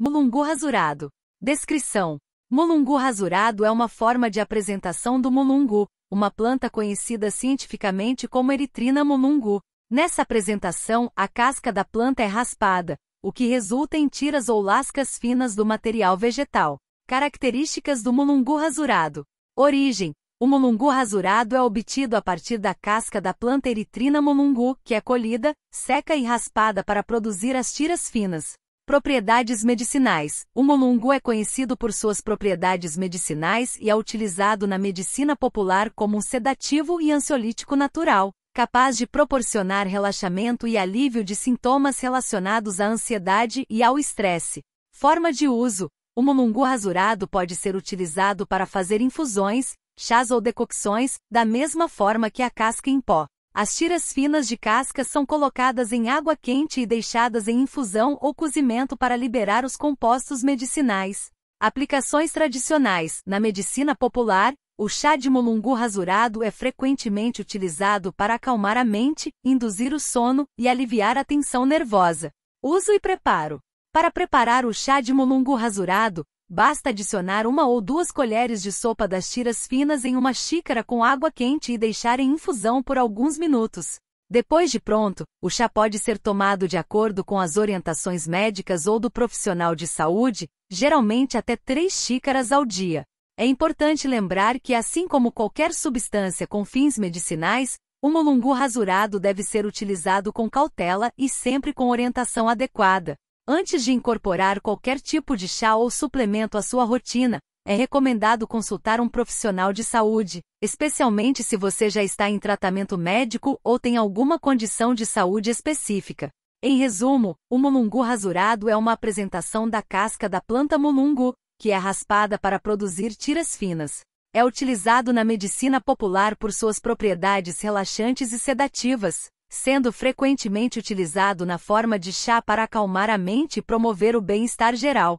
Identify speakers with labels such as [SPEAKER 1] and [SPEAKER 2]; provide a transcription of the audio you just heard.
[SPEAKER 1] Mulungu rasurado. Descrição: Mulungu rasurado é uma forma de apresentação do mulungu, uma planta conhecida cientificamente como Eritrina mulungu. Nessa apresentação, a casca da planta é raspada, o que resulta em tiras ou lascas finas do material vegetal. Características do mulungu rasurado. Origem: O mulungu rasurado é obtido a partir da casca da planta Eritrina mulungu, que é colhida, seca e raspada para produzir as tiras finas. Propriedades medicinais. O mulungu é conhecido por suas propriedades medicinais e é utilizado na medicina popular como um sedativo e ansiolítico natural, capaz de proporcionar relaxamento e alívio de sintomas relacionados à ansiedade e ao estresse. Forma de uso: o mulungu rasurado pode ser utilizado para fazer infusões, chás ou decocções, da mesma forma que a casca em pó. As tiras finas de casca são colocadas em água quente e deixadas em infusão ou cozimento para liberar os compostos medicinais. Aplicações tradicionais. Na medicina popular, o chá de mulungu rasurado é frequentemente utilizado para acalmar a mente, induzir o sono e aliviar a tensão nervosa. Uso e preparo. Para preparar o chá de mulungu rasurado, Basta adicionar uma ou duas colheres de sopa das tiras finas em uma xícara com água quente e deixar em infusão por alguns minutos. Depois de pronto, o chá pode ser tomado de acordo com as orientações médicas ou do profissional de saúde, geralmente até três xícaras ao dia. É importante lembrar que, assim como qualquer substância com fins medicinais, o mulungu rasurado deve ser utilizado com cautela e sempre com orientação adequada. Antes de incorporar qualquer tipo de chá ou suplemento à sua rotina, é recomendado consultar um profissional de saúde, especialmente se você já está em tratamento médico ou tem alguma condição de saúde específica. Em resumo, o mulungu rasurado é uma apresentação da casca da planta mulungu, que é raspada para produzir tiras finas. É utilizado na medicina popular por suas propriedades relaxantes e sedativas, sendo frequentemente utilizado na forma de chá para acalmar a mente e promover o bem-estar geral.